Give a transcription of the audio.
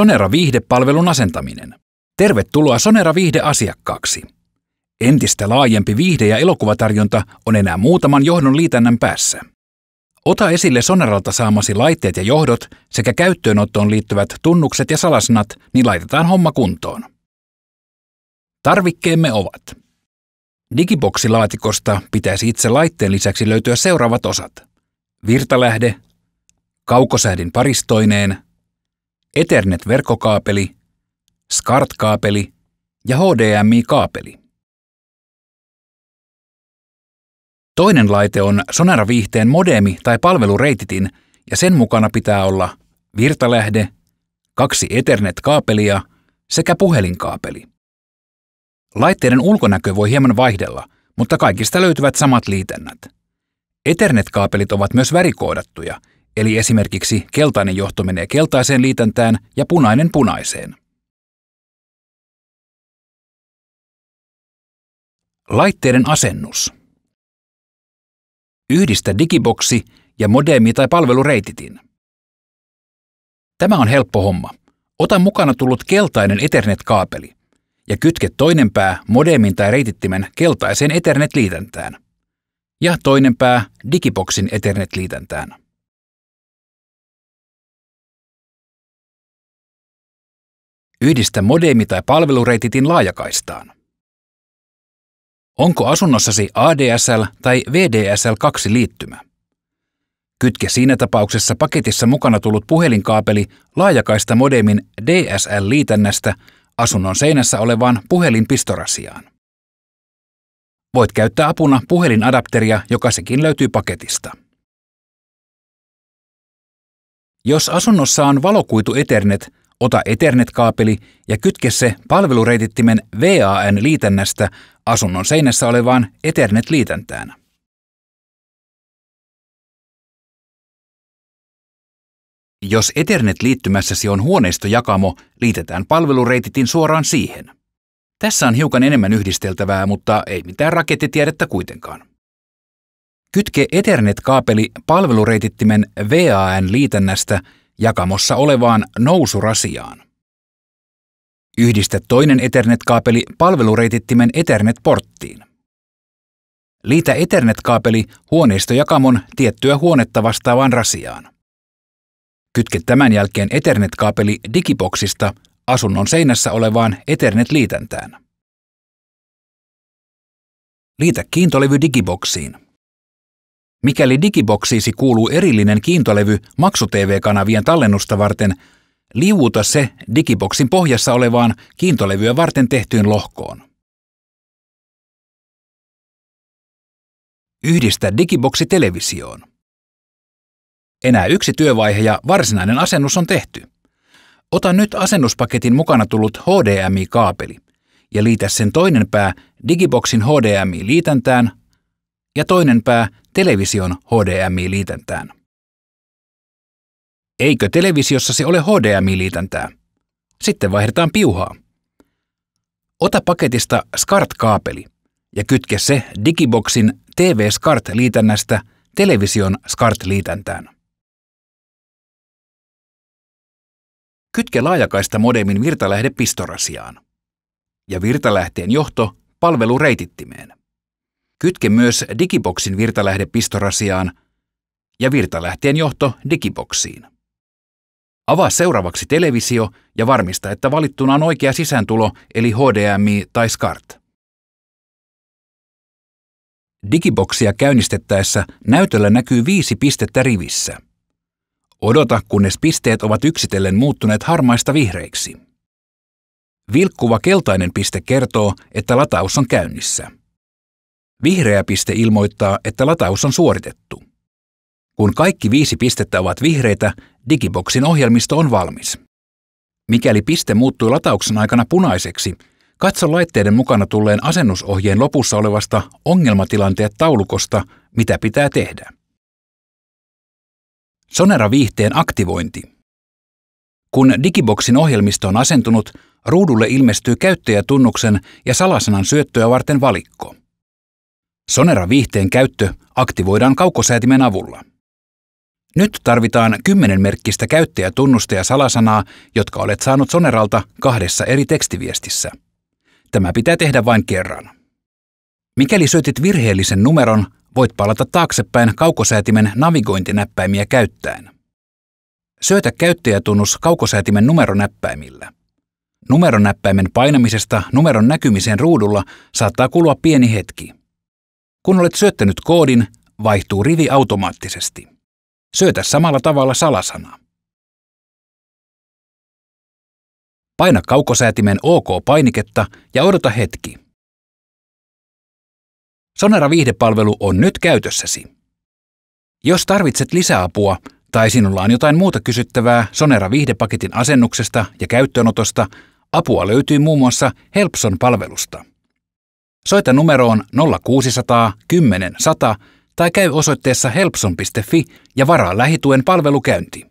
Sonera Viihdepalvelun asentaminen. Tervetuloa Sonera Viihde asiakkaaksi. Entistä laajempi viihde- ja elokuvatarjonta on enää muutaman johdon liitännän päässä. Ota esille Soneralta saamasi laitteet ja johdot sekä käyttöönottoon liittyvät tunnukset ja salasanat, niin laitetaan homma kuntoon. Tarvikkeemme ovat. Digiboksilaatikosta pitäisi itse laitteen lisäksi löytyä seuraavat osat. Virtalähde, kaukosäädin paristoineen – Ethernet-verkkokaapeli, SCART-kaapeli ja HDMI-kaapeli. Toinen laite on sonaraviihteen modemi tai palvelureititin, ja sen mukana pitää olla virtalähde, kaksi Ethernet-kaapelia sekä puhelinkaapeli. Laitteiden ulkonäkö voi hieman vaihdella, mutta kaikista löytyvät samat liitännät. Ethernet-kaapelit ovat myös värikoodattuja, eli esimerkiksi keltainen johto menee keltaiseen liitäntään ja punainen punaiseen. Laitteiden asennus. Yhdistä digiboksi ja modemi tai palvelureititin. Tämä on helppo homma. Ota mukana tullut keltainen Ethernet-kaapeli ja kytke toinen pää modemin tai reitittimen keltaiseen Ethernet-liitäntään ja toinen pää digiboksin Ethernet-liitäntään. Yhdistä modeemi tai palvelureititin laajakaistaan. Onko asunnossasi ADSL tai VDSL2 liittymä? Kytke siinä tapauksessa paketissa mukana tullut puhelinkaapeli laajakaista modemin DSL-liitännästä asunnon seinässä olevaan puhelinpistorasiaan. Voit käyttää apuna puhelinadapteria, joka sekin löytyy paketista. Jos asunnossa on valokuitu Ethernet, Ota Ethernet-kaapeli ja kytke se palvelureitittimen VAN-liitännästä asunnon seinässä olevaan Ethernet-liitäntään. Jos Ethernet-liittymässäsi on huoneistojakamo, liitetään palvelureititin suoraan siihen. Tässä on hiukan enemmän yhdisteltävää, mutta ei mitään rakettitiedettä kuitenkaan. Kytke Ethernet-kaapeli palvelureitittimen VAN-liitännästä – jakamossa olevaan nousurasiaan. Yhdistä toinen Ethernet-kaapeli palvelureitittimen Ethernet-porttiin. Liitä Ethernet-kaapeli huoneistojakamon tiettyä huonetta vastaavaan rasiaan. Kytke tämän jälkeen Ethernet-kaapeli digiboksista asunnon seinässä olevaan Ethernet-liitäntään. Liitä kiintolevy digiboksiin. Mikäli digiboksiisi kuuluu erillinen kiintolevy maksu-TV-kanavien tallennusta varten, liuuta se digiboksin pohjassa olevaan kiintolevyä varten tehtyyn lohkoon. Yhdistä digiboksi televisioon. Enää yksi työvaihe ja varsinainen asennus on tehty. Ota nyt asennuspaketin mukana tullut HDMI-kaapeli ja liitä sen toinen pää Digiboxin HDMI-liitäntään ja toinen pää television HDMI-liitäntään. Eikö televisiossa se ole HDMI-liitäntää? Sitten vaihdetaan piuhaa. Ota paketista SCART-kaapeli ja kytke se Digiboxin TV SCART-liitännästä television SCART-liitäntään. Kytke laajakaista modemin virtalähde pistorasiaan ja virtalähteen johto palvelureitittimeen. Kytke myös digiboxin virtalähde pistorasiaan ja virtalähteen johto digiboxiin. Avaa seuraavaksi televisio ja varmista, että valittuna on oikea sisääntulo eli HDMI tai SCART. Digiboxia käynnistettäessä näytöllä näkyy viisi pistettä rivissä. Odota, kunnes pisteet ovat yksitellen muuttuneet harmaista vihreiksi. Vilkkuva keltainen piste kertoo, että lataus on käynnissä. Vihreä piste ilmoittaa, että lataus on suoritettu. Kun kaikki viisi pistettä ovat vihreitä, Digiboxin ohjelmisto on valmis. Mikäli piste muuttui latauksen aikana punaiseksi, katso laitteiden mukana tulleen asennusohjeen lopussa olevasta ongelmatilanteet taulukosta, mitä pitää tehdä. Sonera-viihteen aktivointi. Kun Digiboxin ohjelmisto on asentunut, ruudulle ilmestyy käyttäjätunnuksen ja salasanan syöttöä varten valikko. Sonera-viihteen käyttö aktivoidaan kaukosäätimen avulla. Nyt tarvitaan kymmenen merkkistä käyttäjätunnusta ja salasanaa, jotka olet saanut Soneralta kahdessa eri tekstiviestissä. Tämä pitää tehdä vain kerran. Mikäli syötit virheellisen numeron, voit palata taaksepäin kaukosäätimen navigointinäppäimiä käyttäen. Syötä käyttäjätunnus kaukosäätimen numeronäppäimillä. Numeronäppäimen painamisesta numeron näkymiseen ruudulla saattaa kulua pieni hetki. Kun olet syöttänyt koodin, vaihtuu rivi automaattisesti. Syötä samalla tavalla salasana. Paina kaukosäätimen OK-painiketta ja odota hetki. Sonera viihdepalvelu on nyt käytössäsi. Jos tarvitset lisäapua tai sinulla on jotain muuta kysyttävää Sonera viihdepaketin asennuksesta ja käyttöönotosta, apua löytyy muun muassa Helpson palvelusta. Soita numeroon 0600 10 100 tai käy osoitteessa helpson.fi ja varaa lähituen palvelukäynti.